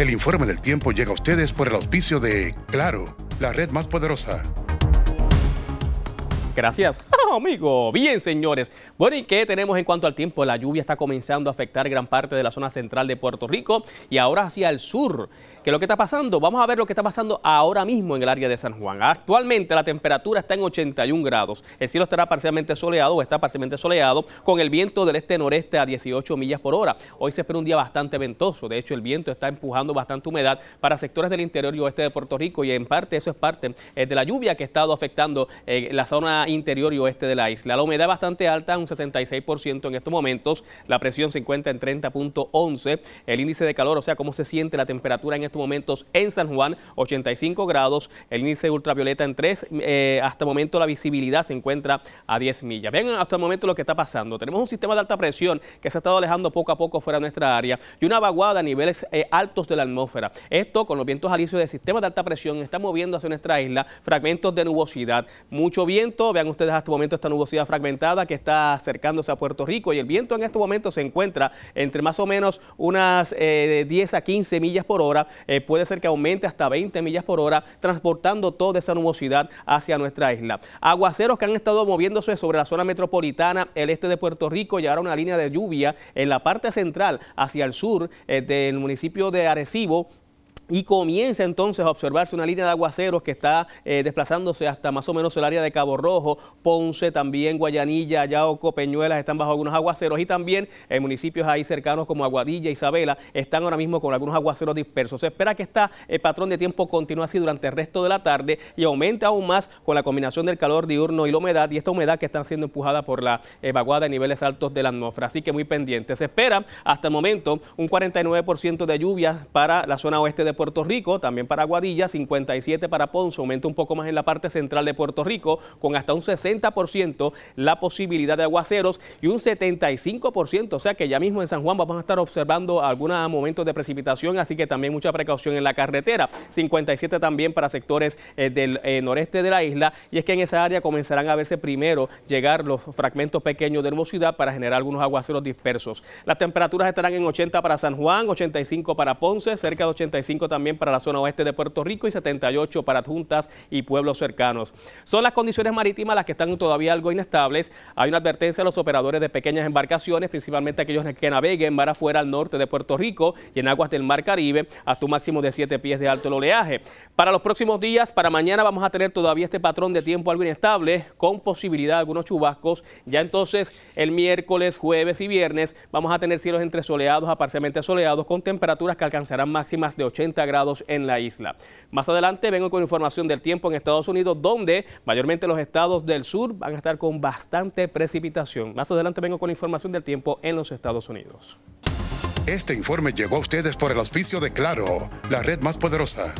El informe del tiempo llega a ustedes por el auspicio de Claro, la red más poderosa. Gracias. Amigo, Bien, señores. Bueno, ¿y qué tenemos en cuanto al tiempo? La lluvia está comenzando a afectar gran parte de la zona central de Puerto Rico y ahora hacia el sur. ¿Qué es lo que está pasando? Vamos a ver lo que está pasando ahora mismo en el área de San Juan. Actualmente la temperatura está en 81 grados. El cielo estará parcialmente soleado o está parcialmente soleado con el viento del este-noreste a 18 millas por hora. Hoy se espera un día bastante ventoso. De hecho, el viento está empujando bastante humedad para sectores del interior y oeste de Puerto Rico y en parte eso es parte eh, de la lluvia que ha estado afectando eh, la zona interior y oeste de la isla. La humedad bastante alta, un 66% en estos momentos. La presión se encuentra en 30.11. El índice de calor, o sea, cómo se siente la temperatura en estos momentos en San Juan, 85 grados. El índice ultravioleta en 3. Eh, hasta el momento la visibilidad se encuentra a 10 millas. Vean hasta el momento lo que está pasando. Tenemos un sistema de alta presión que se ha estado alejando poco a poco fuera de nuestra área y una vaguada a niveles eh, altos de la atmósfera. Esto con los vientos alisios del sistema de alta presión está moviendo hacia nuestra isla fragmentos de nubosidad. Mucho viento, vean ustedes hasta el momento esta nubosidad fragmentada que está acercándose a Puerto Rico y el viento en este momento se encuentra entre más o menos unas 10 eh, a 15 millas por hora, eh, puede ser que aumente hasta 20 millas por hora, transportando toda esa nubosidad hacia nuestra isla. Aguaceros que han estado moviéndose sobre la zona metropolitana, el este de Puerto Rico, y ahora una línea de lluvia en la parte central hacia el sur eh, del municipio de Arecibo, y comienza entonces a observarse una línea de aguaceros que está eh, desplazándose hasta más o menos el área de Cabo Rojo, Ponce, también Guayanilla, Yaoco, Peñuelas están bajo algunos aguaceros y también en municipios ahí cercanos como Aguadilla, Isabela están ahora mismo con algunos aguaceros dispersos. Se espera que este patrón de tiempo continúe así durante el resto de la tarde y aumente aún más con la combinación del calor diurno y la humedad y esta humedad que está siendo empujada por la eh, vaguada de niveles altos de la atmósfera. Así que muy pendiente. Se espera hasta el momento un 49% de lluvia para la zona oeste de Puerto Rico, también para Guadilla, 57 para Ponce, aumenta un poco más en la parte central de Puerto Rico, con hasta un 60% la posibilidad de aguaceros y un 75%, o sea que ya mismo en San Juan vamos a estar observando algunos momentos de precipitación, así que también mucha precaución en la carretera. 57 también para sectores eh, del eh, noreste de la isla, y es que en esa área comenzarán a verse primero llegar los fragmentos pequeños de hermosidad para generar algunos aguaceros dispersos. Las temperaturas estarán en 80 para San Juan, 85 para Ponce, cerca de 85 también para la zona oeste de Puerto Rico y 78 para adjuntas y pueblos cercanos. Son las condiciones marítimas las que están todavía algo inestables. Hay una advertencia a los operadores de pequeñas embarcaciones, principalmente aquellos que naveguen para afuera al norte de Puerto Rico y en aguas del Mar Caribe hasta un máximo de 7 pies de alto el oleaje. Para los próximos días, para mañana vamos a tener todavía este patrón de tiempo algo inestable con posibilidad de algunos chubascos. Ya entonces el miércoles, jueves y viernes vamos a tener cielos entre soleados a parcialmente soleados con temperaturas que alcanzarán máximas de 80 grados en la isla. Más adelante vengo con información del tiempo en Estados Unidos, donde mayormente los estados del sur van a estar con bastante precipitación. Más adelante vengo con información del tiempo en los Estados Unidos. Este informe llegó a ustedes por el auspicio de Claro, la red más poderosa.